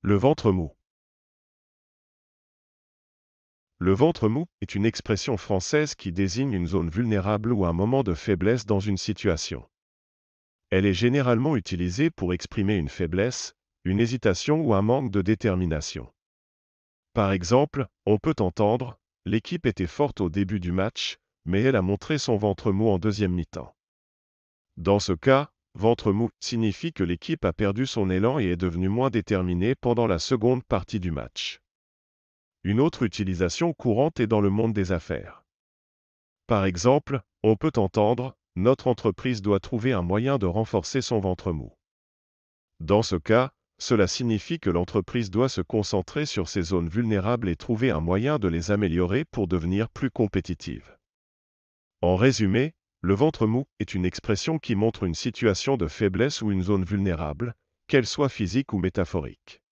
Le ventre mou. Le ventre mou est une expression française qui désigne une zone vulnérable ou un moment de faiblesse dans une situation. Elle est généralement utilisée pour exprimer une faiblesse, une hésitation ou un manque de détermination. Par exemple, on peut entendre ⁇ L'équipe était forte au début du match, mais elle a montré son ventre mou en deuxième mi-temps ⁇ Dans ce cas, ventre mou, signifie que l'équipe a perdu son élan et est devenue moins déterminée pendant la seconde partie du match. Une autre utilisation courante est dans le monde des affaires. Par exemple, on peut entendre ⁇ Notre entreprise doit trouver un moyen de renforcer son ventre mou ⁇ Dans ce cas, cela signifie que l'entreprise doit se concentrer sur ses zones vulnérables et trouver un moyen de les améliorer pour devenir plus compétitive. En résumé, le ventre mou est une expression qui montre une situation de faiblesse ou une zone vulnérable, qu'elle soit physique ou métaphorique.